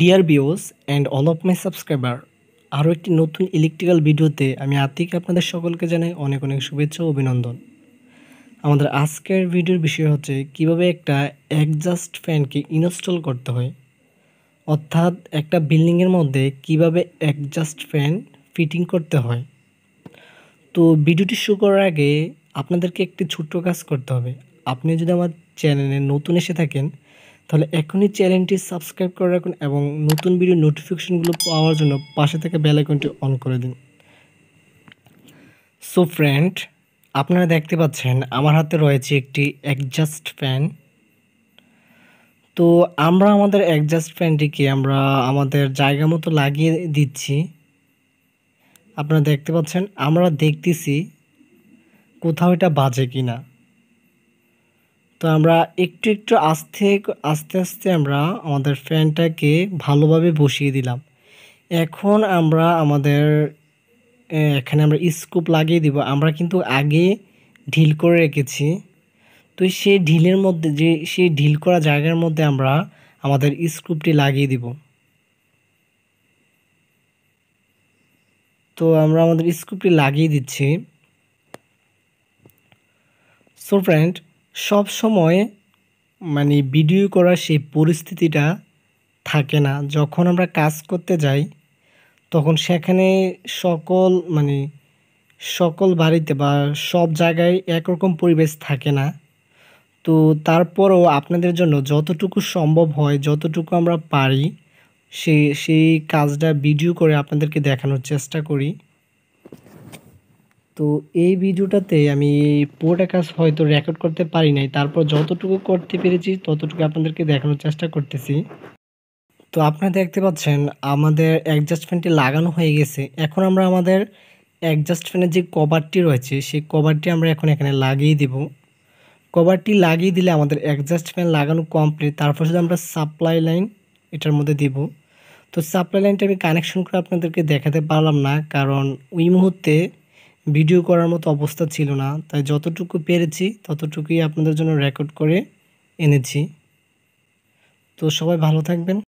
deer views and all of my subscriber আরও একটি নতুন ইলেকট্রিক্যাল ভিডিওতে আমি আতিক আপনাদের সকলকে জানাই অনেক অনেক শুভেচ্ছা ও অভিনন্দন আমাদের আজকের ভিডিওর বিষয় হচ্ছে কিভাবে একটা অ্যাডজাস্ট ফ্যানকে ইনস্টল করতে হয় অর্থাৎ একটা বিল্ডিংয়ের মধ্যে কিভাবে অ্যাডজাস্ট ফ্যান ফিটিং করতে হয় তো ভিডিওটি শুরু করার আগে আপনাদেরকে একটি ছোট্ট কাজ করতে হবে আপনি যদি আমার চ্যানেলে নতুন এসে থাকেন তাহলে এখনই চ্যানেলটি সাবস্ক্রাইব করে রাখুন এবং নতুন ভিডিও নোটিফিকেশনগুলো পাওয়ার জন্য পাশে থেকে বেলাইকনটি অন করে দিন সো ফ্রেন্ড আপনারা দেখতে পাচ্ছেন আমার হাতে রয়েছে একটি অ্যাডজাস্ট ফ্যান তো আমরা আমাদের অ্যাডজাস্ট ফ্যানটিকে আমরা আমাদের জায়গা মতো লাগিয়ে দিচ্ছি আপনারা দেখতে পাচ্ছেন আমরা দেখতেছি কোথাও এটা বাজে কিনা তো আমরা একটু একটু আস্তে আস্তে আস্তে আমরা আমাদের ফ্যানটাকে ভালোভাবে বসিয়ে দিলাম এখন আমরা আমাদের এখানে আমরা স্কুপ লাগিয়ে দিব আমরা কিন্তু আগে ঢিল করে রেখেছি তো সেই ঢিলের মধ্যে যে সেই ঢিল করা জায়গার মধ্যে আমরা আমাদের স্কুপটি লাগিয়ে দিব তো আমরা আমাদের স্ক্রুপটি লাগিয়ে দিচ্ছি সো ফ্রেন্ড সব সময় মানে ভিডিও করার সেই পরিস্থিতিটা থাকে না যখন আমরা কাজ করতে যাই তখন সেখানে সকল মানে সকল বাড়িতে বা সব জায়গায় একরকম পরিবেশ থাকে না তো তারপরও আপনাদের জন্য যতটুকু সম্ভব হয় যতটুকু আমরা পারি সেই সেই কাজটা ভিডিও করে আপনাদেরকে দেখানোর চেষ্টা করি তো এই ভিডিওটাতে আমি পুরোটা কাজ হয়তো রেকর্ড করতে পারি নাই তারপর যতটুকু করতে পেরেছি ততটুকু আপনাদেরকে দেখানোর চেষ্টা করতেছি তো আপনারা দেখতে পাচ্ছেন আমাদের অ্যাডজাস্ট ফ্যানটি লাগানো হয়ে গেছে এখন আমরা আমাদের অ্যাডজাস্ট ফ্যানের যে কভারটি রয়েছে সেই কভারটি আমরা এখন এখানে লাগিয়ে দেব কভারটি লাগিয়ে দিলে আমাদের অ্যাডজাস্ট ফ্যান লাগানো কমপ্লিট তারপর শুধু আমরা সাপ্লাই লাইন এটার মধ্যে দেব তো সাপ্লাই লাইনটা আমি কানেকশন করে আপনাদেরকে দেখাতে পারলাম না কারণ ওই মুহূর্তে ভিডিও করার মতো অবস্থা ছিল না তাই যতটুকু পেরেছি ততটুকুই আপনাদের জন্য রেকর্ড করে এনেছি তো সবাই ভালো থাকবেন